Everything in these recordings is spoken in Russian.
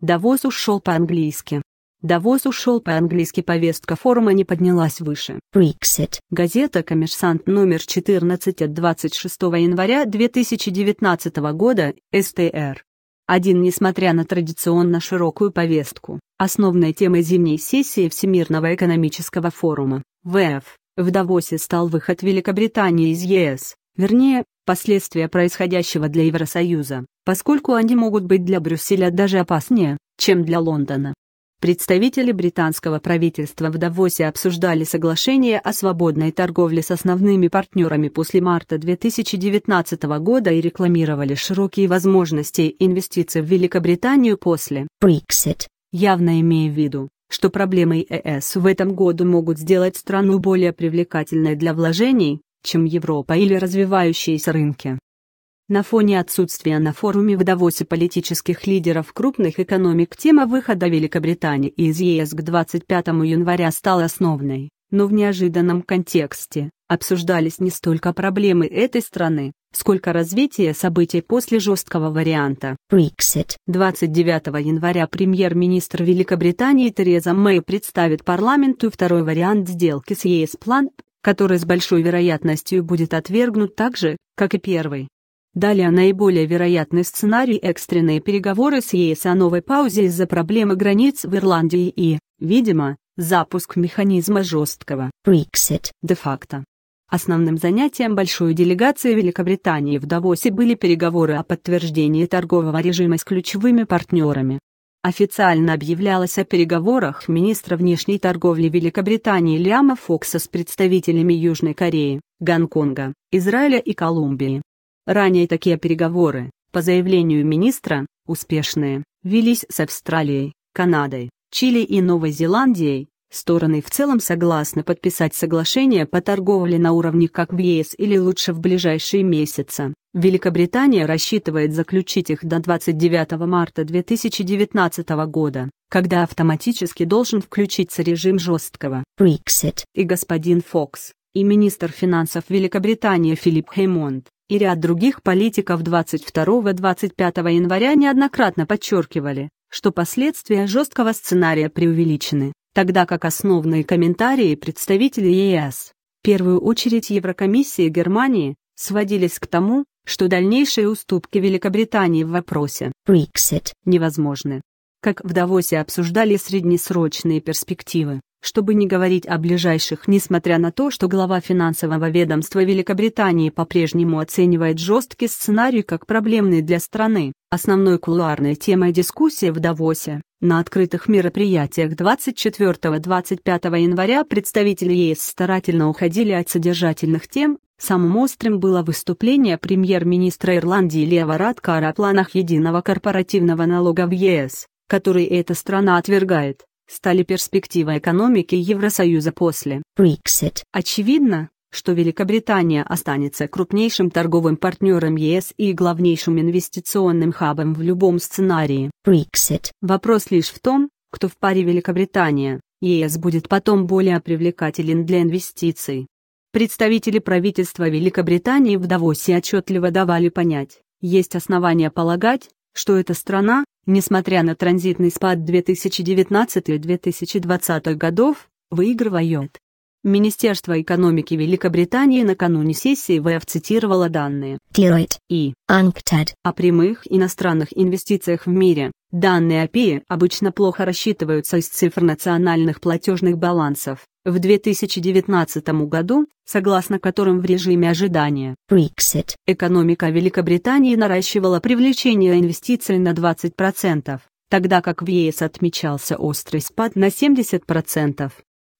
Давос ушел по-английски. Давос ушел по-английски повестка форума не поднялась выше. Brexit. Газета «Коммерсант» номер 14 от 26 января 2019 года, СТР. Один, Несмотря на традиционно широкую повестку, основной темой зимней сессии Всемирного экономического форума, ВФ, в Давосе стал выход Великобритании из ЕС, Вернее, последствия происходящего для Евросоюза, поскольку они могут быть для Брюсселя даже опаснее, чем для Лондона. Представители британского правительства в Давосе обсуждали соглашение о свободной торговле с основными партнерами после марта 2019 года и рекламировали широкие возможности инвестиций в Великобританию после Brexit, явно имея в виду, что проблемы ЕС в этом году могут сделать страну более привлекательной для вложений, чем Европа или развивающиеся рынки. На фоне отсутствия на форуме в Давосе политических лидеров крупных экономик тема выхода Великобритании из ЕС к 25 января стала основной, но в неожиданном контексте обсуждались не столько проблемы этой страны, сколько развитие событий после жесткого варианта. Brexit. 29 января премьер-министр Великобритании Тереза Мэй представит парламенту второй вариант сделки с ЕС план который с большой вероятностью будет отвергнут так же, как и первый. Далее наиболее вероятный сценарий экстренные переговоры с ЕС о новой паузе из-за проблемы границ в Ирландии и, видимо, запуск механизма жесткого Brexit де-факто. Основным занятием большой делегации Великобритании в Давосе были переговоры о подтверждении торгового режима с ключевыми партнерами официально объявлялось о переговорах министра внешней торговли Великобритании Лиама Фокса с представителями Южной Кореи, Гонконга, Израиля и Колумбии. Ранее такие переговоры, по заявлению министра, успешные, велись с Австралией, Канадой, Чили и Новой Зеландией, Стороны в целом согласны подписать соглашение по торговле на уровне как в ЕС или лучше в ближайшие месяцы. Великобритания рассчитывает заключить их до 29 марта 2019 года, когда автоматически должен включиться режим жесткого Brexit. И господин Фокс, и министр финансов Великобритании Филипп Хеймонт и ряд других политиков 22-25 января неоднократно подчеркивали, что последствия жесткого сценария преувеличены тогда как основные комментарии представителей ЕС, в первую очередь Еврокомиссии Германии, сводились к тому, что дальнейшие уступки Великобритании в вопросе Brexit невозможны как в Давосе обсуждали среднесрочные перспективы, чтобы не говорить о ближайших, несмотря на то, что глава финансового ведомства Великобритании по-прежнему оценивает жесткий сценарий как проблемный для страны. Основной кулуарной темой дискуссии в Давосе на открытых мероприятиях 24-25 января представители ЕС старательно уходили от содержательных тем, самым острым было выступление премьер-министра Ирландии Лева Радкара о планах единого корпоративного налога в ЕС который эта страна отвергает, стали перспективой экономики Евросоюза после Brexit. Очевидно, что Великобритания останется крупнейшим торговым партнером ЕС и главнейшим инвестиционным хабом в любом сценарии. Brexit. Вопрос лишь в том, кто в паре Великобритания, ЕС будет потом более привлекателен для инвестиций. Представители правительства Великобритании в Давосе отчетливо давали понять, есть основания полагать, что эта страна, несмотря на транзитный спад 2019-2020 годов, выигрывает. Министерство экономики Великобритании накануне сессии ВФ цитировало данные Deloitte и Uncated о прямых иностранных инвестициях в мире, Данные API обычно плохо рассчитываются из цифр национальных платежных балансов. В 2019 году, согласно которым в режиме ожидания Brexit, экономика Великобритании наращивала привлечение инвестиций на 20%, тогда как в ЕС отмечался острый спад на 70%.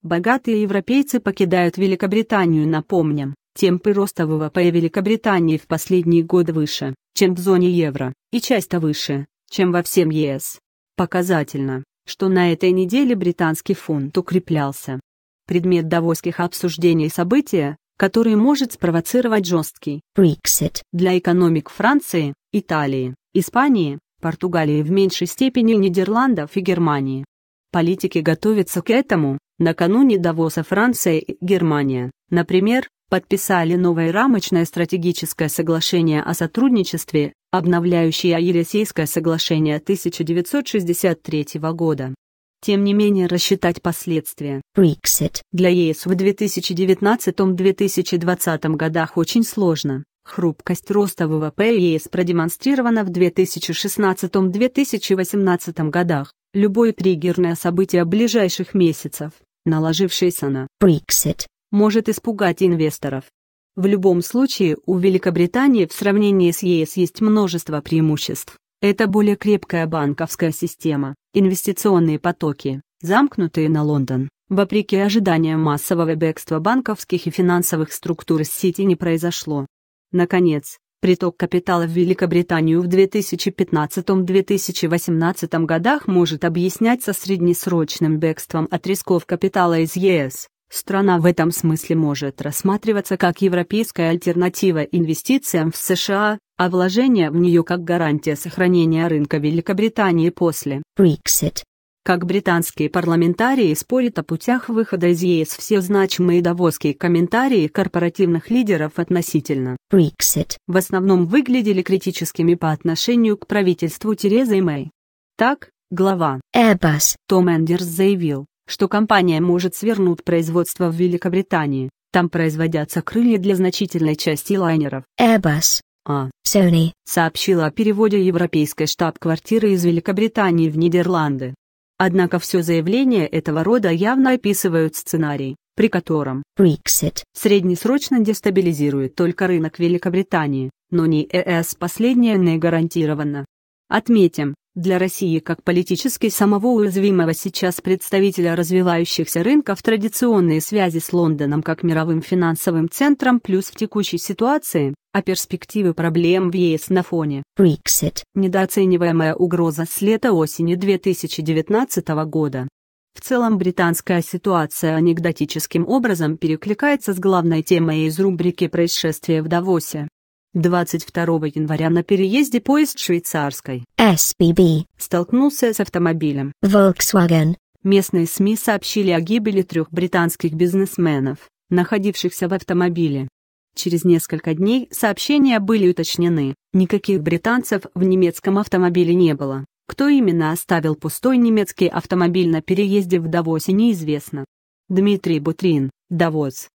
Богатые европейцы покидают Великобританию, напомним, темпы роста ВВП Великобритании в последние годы выше, чем в зоне евро, и часто выше, чем во всем ЕС. Показательно, что на этой неделе британский фунт укреплялся. Предмет давосских обсуждений события, который может спровоцировать жесткий Brexit для экономик Франции, Италии, Испании, Португалии в меньшей степени Нидерландов и Германии. Политики готовятся к этому, накануне Давоса Франция и Германия, например, подписали новое рамочное стратегическое соглашение о сотрудничестве, обновляющее Елисейское соглашение 1963 года. Тем не менее рассчитать последствия Brexit. для ЕС в 2019-2020 годах очень сложно. Хрупкость роста ВВП ЕС продемонстрирована в 2016-2018 годах. Любое триггерное событие ближайших месяцев, наложившееся на Brexit, может испугать инвесторов. В любом случае, у Великобритании в сравнении с ЕС есть множество преимуществ. Это более крепкая банковская система, инвестиционные потоки, замкнутые на Лондон. Вопреки ожиданиям массового бегства банковских и финансовых структур из Сити не произошло. Наконец, приток капитала в Великобританию в 2015-2018 годах может объясняться среднесрочным бегством от рисков капитала из ЕС, Страна в этом смысле может рассматриваться как европейская альтернатива инвестициям в США, а вложение в нее как гарантия сохранения рынка Великобритании после Brexit. Как британские парламентарии спорят о путях выхода из ЕС все значимые доводские комментарии корпоративных лидеров относительно Brexit в основном выглядели критическими по отношению к правительству Терезы Мэй. Так, глава Airbus Том Эндерс заявил, что компания может свернуть производство в Великобритании. Там производятся крылья для значительной части лайнеров. Airbus. А. Sony. Сообщила о переводе европейской штаб-квартиры из Великобритании в Нидерланды. Однако все заявления этого рода явно описывают сценарий, при котором Brexit среднесрочно дестабилизирует только рынок Великобритании, но не ЕС последнее не гарантировано. Отметим, для России как политически самого уязвимого сейчас представителя развивающихся рынков традиционные связи с Лондоном как мировым финансовым центром плюс в текущей ситуации, а перспективы проблем в ЕС на фоне Brexit – недооцениваемая угроза с лета осени 2019 года. В целом британская ситуация анекдотическим образом перекликается с главной темой из рубрики «Происшествия в Давосе». 22 января на переезде поезд швейцарской SBB столкнулся с автомобилем Volkswagen. Местные СМИ сообщили о гибели трех британских бизнесменов, находившихся в автомобиле. Через несколько дней сообщения были уточнены, никаких британцев в немецком автомобиле не было. Кто именно оставил пустой немецкий автомобиль на переезде в Давосе неизвестно. Дмитрий Бутрин, Давос.